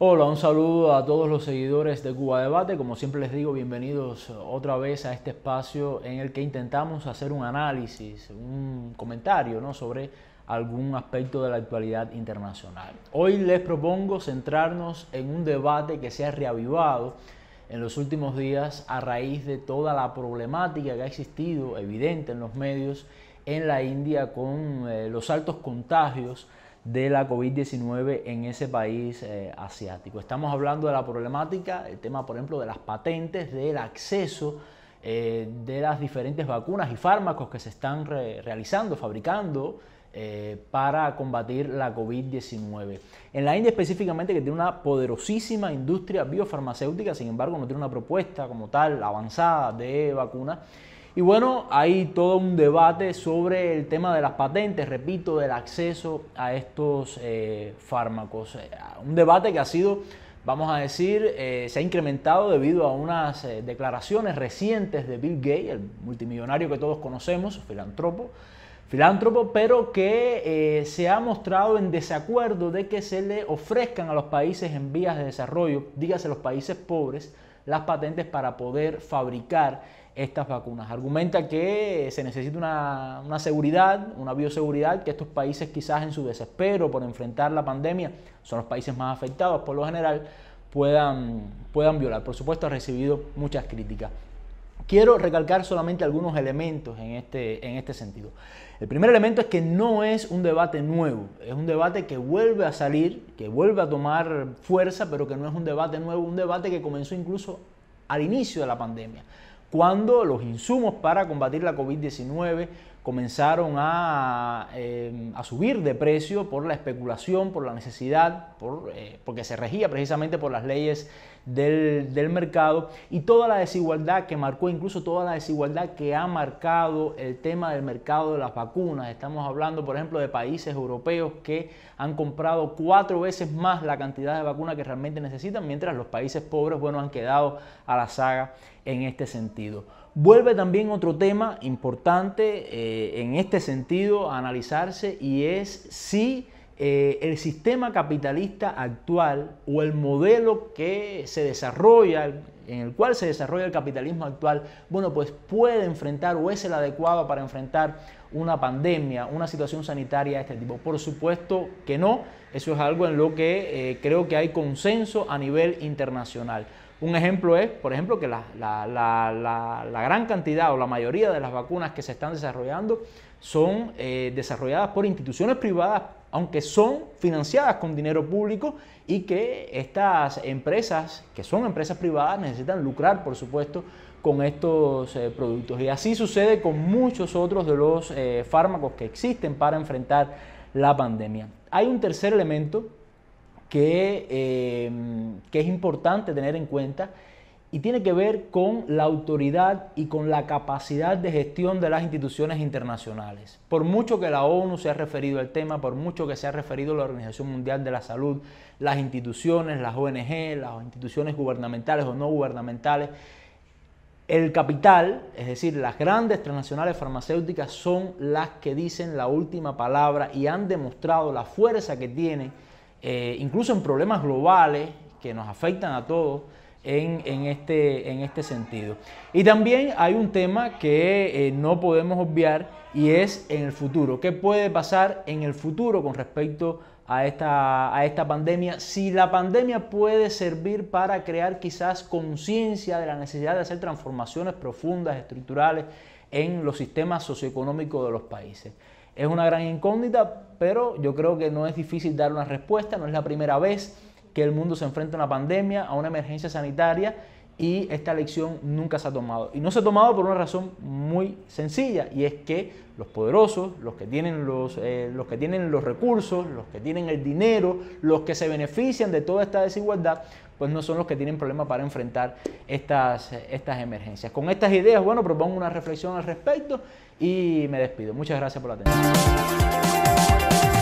Hola, un saludo a todos los seguidores de Cuba Debate. Como siempre les digo, bienvenidos otra vez a este espacio en el que intentamos hacer un análisis, un comentario ¿no? sobre algún aspecto de la actualidad internacional. Hoy les propongo centrarnos en un debate que se ha reavivado en los últimos días a raíz de toda la problemática que ha existido, evidente en los medios, en la India con eh, los altos contagios de la COVID-19 en ese país eh, asiático. Estamos hablando de la problemática, el tema por ejemplo de las patentes, del acceso eh, de las diferentes vacunas y fármacos que se están realizando, fabricando eh, para combatir la COVID-19. En la India específicamente, que tiene una poderosísima industria biofarmacéutica, sin embargo no tiene una propuesta como tal avanzada de vacunas, y bueno, hay todo un debate sobre el tema de las patentes, repito, del acceso a estos eh, fármacos. Eh, un debate que ha sido, vamos a decir, eh, se ha incrementado debido a unas declaraciones recientes de Bill Gates, el multimillonario que todos conocemos, filántropo, filántropo, pero que se ha mostrado en desacuerdo de que se le ofrezcan a los países en vías de desarrollo, dígase los países pobres, las patentes para poder fabricar estas vacunas. Argumenta que se necesita una, seguridad, una bioseguridad, que estos países quizás en su desespero por enfrentar la pandemia, son los países más afectados por lo general, puedan, puedan violar. Por supuesto ha recibido muchas críticas. Quiero recalcar solamente algunos elementos en este, en este sentido. El primer elemento es que no es un debate nuevo, es un debate que vuelve a salir, que vuelve a tomar fuerza, pero que no es un debate nuevo, un debate que comenzó incluso al inicio de la pandemia, cuando los insumos para combatir la COVID-19 comenzaron em, a, subir de precio por la especulación, por la necesidad, por, eh, porque se regía precisamente por las leyes del, mercado y toda la desigualdad que marcó, incluso toda la desigualdad que ha marcado el tema del mercado de las vacunas. Estamos hablando, por ejemplo, de países europeos que han comprado cuatro veces más la cantidad de vacunas que realmente necesitan, mientras los países pobres, bueno, han quedado a la saga en este sentido. Vuelve también otro tema importante eh, en este sentido a analizarse y es si eh, el sistema capitalista actual o el modelo que se desarrolla, en el cual se desarrolla el capitalismo actual, bueno, pues puede enfrentar o es el adecuado para enfrentar una pandemia, una situación sanitaria de este tipo. Por supuesto que no, eso es algo en lo que eh, creo que hay consenso a nivel internacional. Un ejemplo es, por ejemplo, que la, gran cantidad o la mayoría de las vacunas que se están desarrollando son eh, desarrolladas por instituciones privadas, aunque son financiadas con dinero público y que estas empresas, que son empresas privadas, necesitan lucrar, por supuesto, con estos eh, productos. Y así sucede con muchos otros de los eh, fármacos que existen para enfrentar la pandemia. Hay un tercer elemento Em, que, es importante tener en cuenta y tiene que ver con la autoridad y con la capacidad de gestión de las instituciones internacionales. Por mucho que la ONU se ha referido al tema, por mucho que se ha referido la Organización Mundial de la Salud, las instituciones, las ONG, las instituciones gubernamentales o no gubernamentales, el capital, es decir, las grandes transnacionales farmacéuticas son las que dicen la última palabra y han demostrado la fuerza que tienen eh, incluso en problemas globales que nos afectan a todos en, este, este, sentido. Y también hay un tema que eh, no podemos obviar y es en el futuro. ¿Qué puede pasar en el futuro con respecto a esta pandemia? Si la pandemia puede servir para crear quizás conciencia de la necesidad de hacer transformaciones profundas, estructurales en los sistemas socioeconómicos de los países. Es una gran incógnita, pero yo creo que no es difícil dar una respuesta, no es la primera vez que el mundo se enfrenta a una pandemia, a una emergencia sanitaria y esta lección nunca se ha tomado. Y no se ha tomado por una razón muy sencilla, y es que los poderosos, los que tienen los, eh, los, que tienen los recursos, los que tienen el dinero, los que se benefician de toda esta desigualdad, pues no son los que tienen problemas para enfrentar estas, estas emergencias. Con estas ideas, bueno, propongo una reflexión al respecto y me despido. Muchas gracias por la atención.